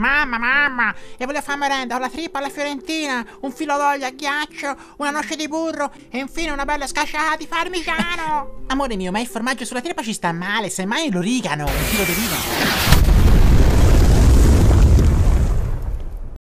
Mamma, mamma! E voglio fare merenda ho la trippa alla fiorentina, un filo d'olio a ghiaccio, una noce di burro e infine una bella scacciata di parmigiano! Amore mio, ma il formaggio sulla trippa ci sta male, semmai l'origano, un filo di vino.